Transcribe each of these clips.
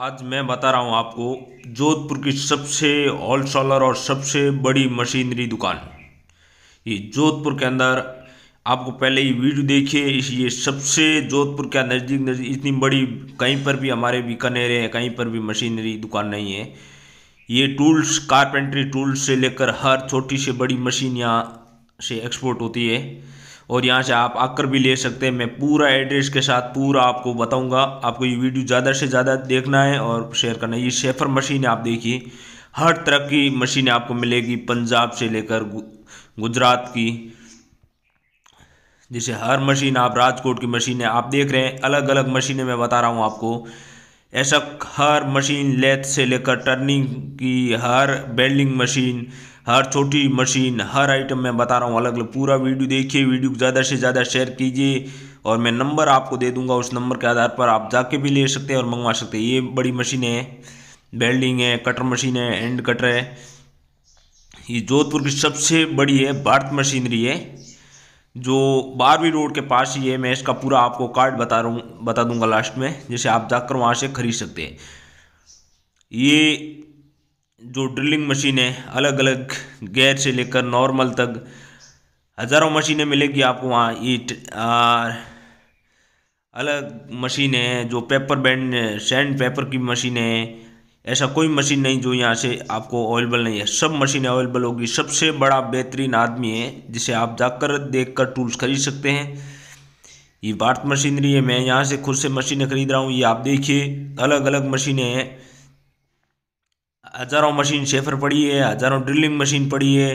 आज मैं बता रहा हूँ आपको जोधपुर की सबसे होलसेलर और सबसे बड़ी मशीनरी दुकान ये जोधपुर के अंदर आपको पहले ही वीडियो देखिए इस ये सबसे जोधपुर के नज़दीक नज़दीक इतनी बड़ी कहीं पर भी हमारे बीकानेर है कहीं पर भी मशीनरी दुकान नहीं है ये टूल्स कारपेंट्री टूल्स से लेकर हर छोटी से बड़ी मशीन यहाँ से एक्सपोर्ट होती है और यहाँ से आप आकर भी ले सकते हैं मैं पूरा एड्रेस के साथ पूरा आपको बताऊंगा आपको ये वीडियो ज़्यादा से ज़्यादा देखना है और शेयर करना है ये शेफर मशीन आप देखिए हर तरह की मशीनें आपको मिलेगी पंजाब से लेकर गुजरात की जैसे हर मशीन आप राजकोट की मशीनें आप देख रहे हैं अलग अलग मशीनें मैं बता रहा हूँ आपको ऐसा हर मशीन लेथ से लेकर टर्निंग की हर बेल्डिंग मशीन हर छोटी मशीन हर आइटम मैं बता रहा हूँ अलग अलग पूरा वीडियो देखिए वीडियो को ज़्यादा से ज़्यादा शेयर कीजिए और मैं नंबर आपको दे दूंगा उस नंबर के आधार पर आप जाके भी ले सकते हैं और मंगवा सकते हैं ये बड़ी मशीन है बेल्डिंग है कटर मशीन है एंड कटर है ये जोधपुर की सबसे बड़ी है भारत मशीनरी है जो बारहवीं रोड के पास ही है मैं इसका पूरा आपको कार्ड बता रहा हूँ बता दूंगा लास्ट में जैसे आप जाकर वहाँ से खरीद सकते हैं ये जो ड्रिलिंग मशीन है अलग अलग गैर से लेकर नॉर्मल तक हज़ारों मशीनें मिलेगी आपको वहाँ ईट अलग मशीनें हैं जो पेपर बैंड सैंड पेपर की मशीनें हैं ऐसा कोई मशीन नहीं जो यहाँ से आपको अवेलेबल नहीं है सब मशीनें अवेलेबल होगी सबसे बड़ा बेहतरीन आदमी है जिसे आप जाकर देख कर टूल्स खरीद सकते हैं ये भारत मशीनरी है मैं यहाँ से खुद से मशीनें खरीद रहा हूँ ये आप देखिए अलग अलग मशीनें हैं हज़ारों मशीन शेफर पड़ी है हज़ारों ड्रिलिंग मशीन पड़ी है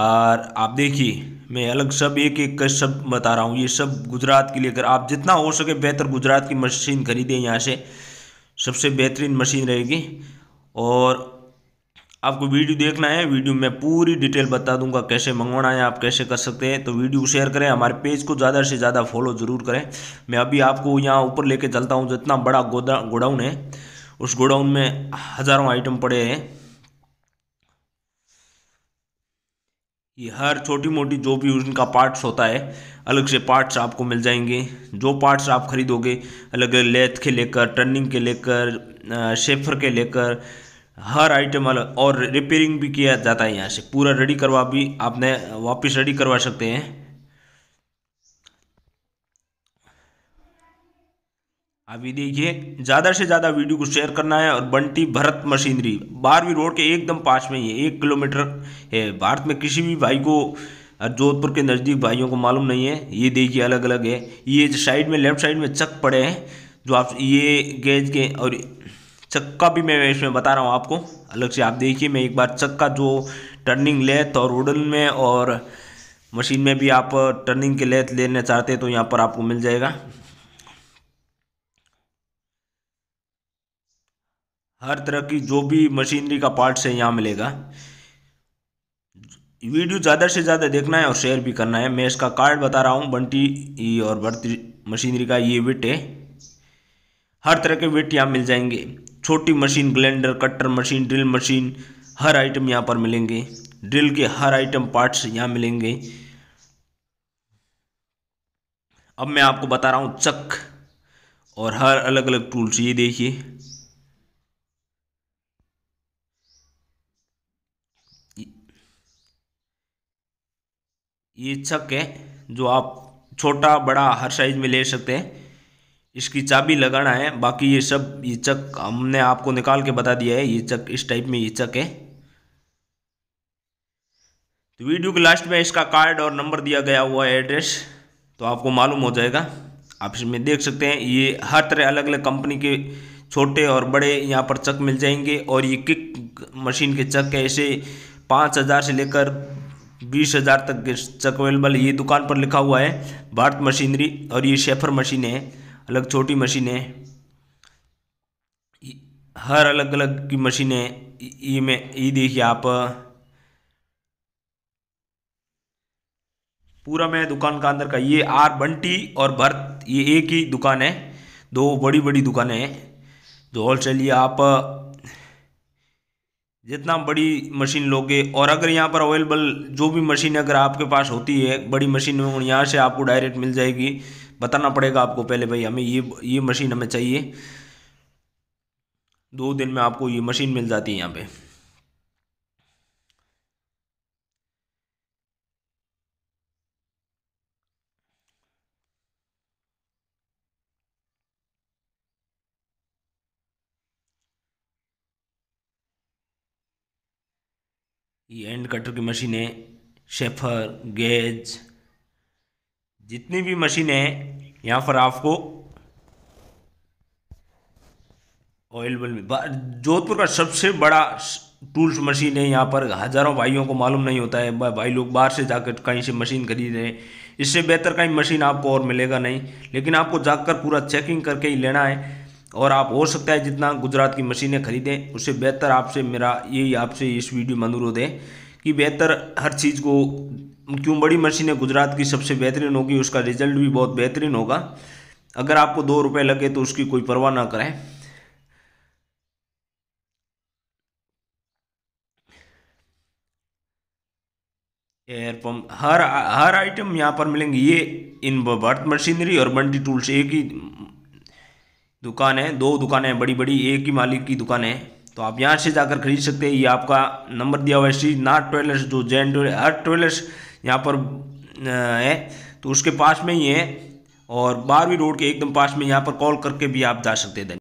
और आप देखिए मैं अलग सब एक एक कर सब बता रहा हूँ ये सब गुजरात के लिए कर आप जितना हो सके बेहतर गुजरात की मशीन खरीदें यहाँ से सबसे बेहतरीन मशीन रहेगी और आपको वीडियो देखना है वीडियो में पूरी डिटेल बता दूंगा कैसे मंगवाना है आप कैसे कर सकते हैं तो वीडियो को शेयर करें हमारे पेज को ज़्यादा से ज़्यादा फॉलो ज़रूर करें मैं अभी आपको यहाँ ऊपर लेके चलता हूँ जितना बड़ा गोदा गोडाउन है उस गोडाउन में हज़ारों आइटम पड़े हैं ये हर छोटी मोटी जो भी उनका पार्ट्स होता है अलग से पार्ट्स आपको मिल जाएंगे जो पार्ट्स आप खरीदोगे अलग अलग लेथ के लेकर टर्निंग के लेकर शेफर के लेकर हर आइटम अलग और रिपेयरिंग भी किया जाता है यहाँ से पूरा रेडी करवा भी आपने वापस रेडी करवा सकते हैं अभी देखिए ज़्यादा से ज़्यादा वीडियो को शेयर करना है और बंटी भरत मशीनरी बारहवीं रोड के एकदम पास में ही है एक किलोमीटर है भारत में किसी भी भाई को जोधपुर के नज़दीक भाइयों को मालूम नहीं है ये देखिए अलग अलग है ये साइड में लेफ्ट साइड में चक पड़े हैं जो आप ये गेज के और चक्का भी मैं इसमें बता रहा हूँ आपको अलग से आप देखिए मैं एक बार चक्का जो टर्निंग लेथ और वुडन में और मशीन में भी आप टर्निंग के लेथ लेना चाहते हैं तो यहाँ पर आपको मिल जाएगा हर तरह की जो भी मशीनरी का पार्ट्स है यहाँ मिलेगा वीडियो ज़्यादा से ज़्यादा देखना है और शेयर भी करना है मैं इसका कार्ड बता रहा हूँ बंटी और बढ़ती मशीनरी का ये विट है हर तरह के विट यहाँ मिल जाएंगे छोटी machine grinder cutter machine drill machine हर आइटम यहाँ पर मिलेंगे ड्रिल के हर आइटम पार्ट्स यहाँ मिलेंगे अब मैं आपको बता रहा हूँ चक और हर अलग अलग टूल्स ये देखिए ये छक है जो आप छोटा बड़ा हर साइज में ले सकते हैं इसकी चाबी लगाना है बाकी ये सब ये चक हमने आपको निकाल के बता दिया है ये चक इस टाइप में ये चक है तो वीडियो के लास्ट में इसका कार्ड और नंबर दिया गया हुआ है एड्रेस तो आपको मालूम हो जाएगा आप इसमें देख सकते हैं ये हर तरह अलग अलग कंपनी के छोटे और बड़े यहाँ पर चक मिल जाएंगे और ये किक मशीन के चक है इसे पाँच हज़ार से लेकर बीस हज़ार तक तक अवेलेबल ये दुकान पर लिखा हुआ है भारत मशीनरी और ये शेफर मशीन है अलग छोटी मशीन है हर अलग अलग की है ये में ये देखिए आप पूरा मैं दुकान का अंदर का ये आर बंटी और भरत ये एक ही दुकान है दो बड़ी बड़ी दुकानें हैं जो होलसेल ये आप जितना बड़ी मशीन लोगे और अगर यहाँ पर अवेलेबल जो भी मशीन अगर आपके पास होती है बड़ी मशीन यहाँ से आपको डायरेक्ट मिल जाएगी बताना पड़ेगा आपको पहले भाई हमें ये ये मशीन हमें चाहिए दो दिन में आपको ये मशीन मिल जाती है यहाँ पे ये एंड कटर की मशीनें शेफर गेज जितनी भी मशीनें हैं यहाँ पर आपको ऑयल बल में जोधपुर का सबसे बड़ा टूल्स मशीन है यहाँ पर हज़ारों भाइयों को मालूम नहीं होता है भाई लोग बाहर से जाकर कहीं से मशीन खरीद रहे हैं इससे बेहतर कहीं मशीन आपको और मिलेगा नहीं लेकिन आपको जाकर पूरा चेकिंग करके ही लेना है और आप हो सकता है जितना गुजरात की मशीनें खरीदें उससे बेहतर आपसे मेरा यही आपसे इस वीडियो में अनुरोध है कि बेहतर हर चीज़ को क्यों बड़ी मशीनें गुजरात की सबसे बेहतरीन होगी उसका रिजल्ट भी बहुत बेहतरीन होगा अगर आपको दो रुपये लगे तो उसकी कोई परवाह ना करें एयर पंप हर हर आइटम यहाँ पर मिलेंगे ये इन बर्थ मशीनरी और बंटी टूल्स एक ही दुकान है दो दुकानें हैं बड़ी बड़ी एक ही मालिक की दुकान है तो आप यहाँ से जाकर खरीद सकते हैं ये आपका नंबर दिया हुआ है श्री नाथ ट्वेलर्स जो जैन ट्रेलर हर ट्वेलर्स यहाँ पर है तो उसके पास में ही है और बारहवीं रोड के एकदम पास में यहाँ पर कॉल करके भी आप जा सकते हैं